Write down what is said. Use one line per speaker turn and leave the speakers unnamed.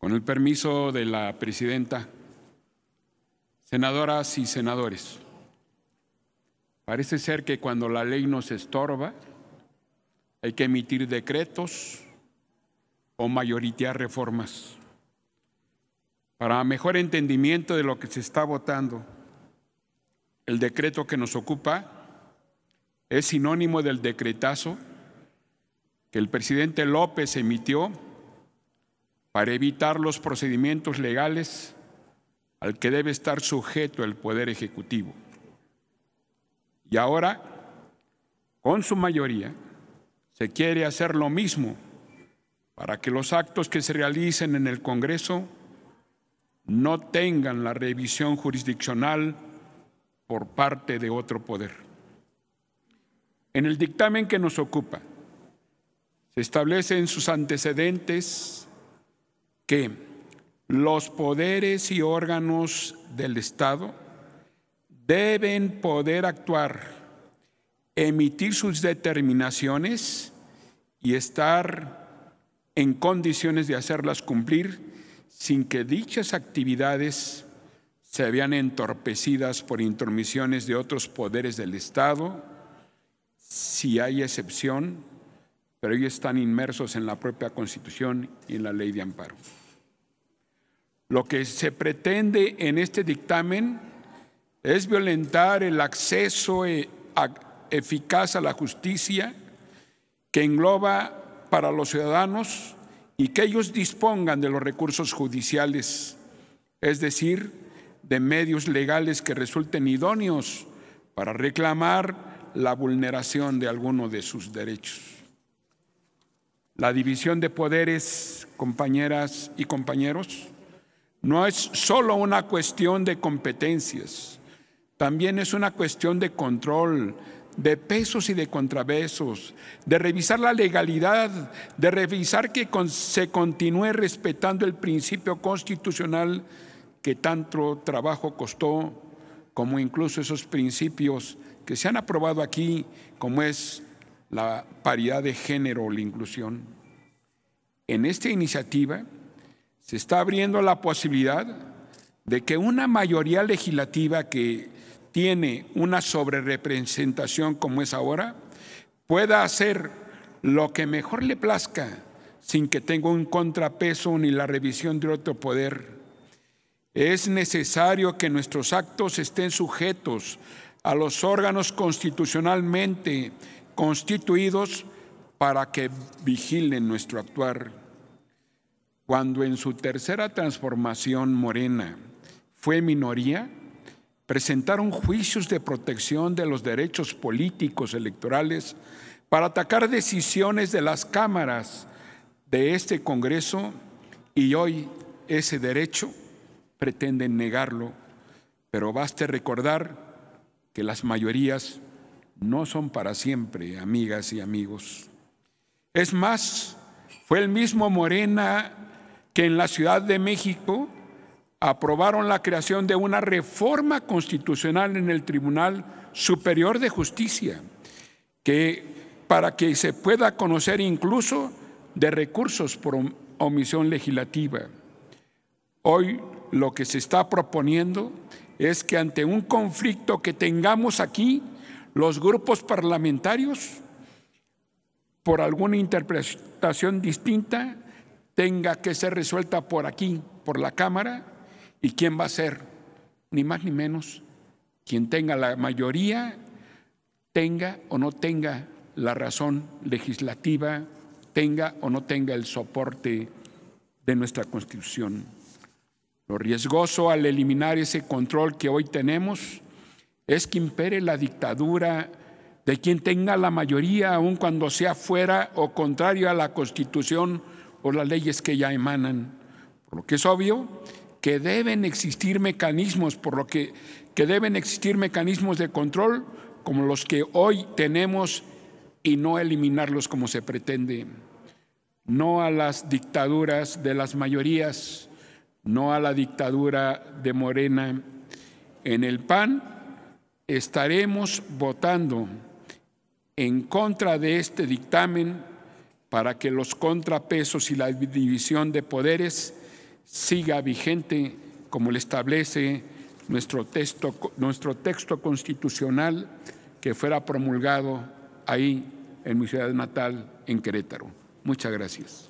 Con el permiso de la presidenta, senadoras y senadores, parece ser que cuando la ley nos estorba, hay que emitir decretos o mayoritear reformas. Para mejor entendimiento de lo que se está votando, el decreto que nos ocupa es sinónimo del decretazo que el presidente López emitió para evitar los procedimientos legales al que debe estar sujeto el Poder Ejecutivo. Y ahora, con su mayoría, se quiere hacer lo mismo para que los actos que se realicen en el Congreso no tengan la revisión jurisdiccional por parte de otro poder. En el dictamen que nos ocupa, se establecen sus antecedentes que los poderes y órganos del Estado deben poder actuar, emitir sus determinaciones y estar en condiciones de hacerlas cumplir sin que dichas actividades se vean entorpecidas por intromisiones de otros poderes del Estado, si hay excepción, pero ellos están inmersos en la propia Constitución y en la ley de amparo. Lo que se pretende en este dictamen es violentar el acceso eh, eficaz a la justicia que engloba para los ciudadanos y que ellos dispongan de los recursos judiciales, es decir, de medios legales que resulten idóneos para reclamar la vulneración de alguno de sus derechos. La división de poderes, compañeras y compañeros, no es solo una cuestión de competencias, también es una cuestión de control, de pesos y de contrabesos, de revisar la legalidad, de revisar que se continúe respetando el principio constitucional que tanto trabajo costó, como incluso esos principios que se han aprobado aquí, como es la paridad de género o la inclusión. En esta iniciativa, se está abriendo la posibilidad de que una mayoría legislativa que tiene una sobrerepresentación como es ahora, pueda hacer lo que mejor le plazca sin que tenga un contrapeso ni la revisión de otro poder. Es necesario que nuestros actos estén sujetos a los órganos constitucionalmente constituidos para que vigilen nuestro actuar cuando en su tercera transformación morena fue minoría, presentaron juicios de protección de los derechos políticos electorales para atacar decisiones de las cámaras de este Congreso y hoy ese derecho pretenden negarlo, pero baste recordar que las mayorías no son para siempre, amigas y amigos. Es más, fue el mismo Morena que en la Ciudad de México aprobaron la creación de una reforma constitucional en el Tribunal Superior de Justicia, que para que se pueda conocer incluso de recursos por omisión legislativa. Hoy lo que se está proponiendo es que ante un conflicto que tengamos aquí, los grupos parlamentarios, por alguna interpretación distinta, tenga que ser resuelta por aquí, por la Cámara, y quién va a ser, ni más ni menos, quien tenga la mayoría, tenga o no tenga la razón legislativa, tenga o no tenga el soporte de nuestra Constitución. Lo riesgoso al eliminar ese control que hoy tenemos es que impere la dictadura de quien tenga la mayoría, aun cuando sea fuera o contrario a la Constitución o las leyes que ya emanan. Por lo que es obvio que deben existir mecanismos, por lo que, que deben existir mecanismos de control como los que hoy tenemos y no eliminarlos como se pretende. No a las dictaduras de las mayorías, no a la dictadura de Morena. En el PAN estaremos votando en contra de este dictamen para que los contrapesos y la división de poderes siga vigente como le establece nuestro texto, nuestro texto constitucional que fuera promulgado ahí en mi ciudad natal, en Querétaro. Muchas gracias.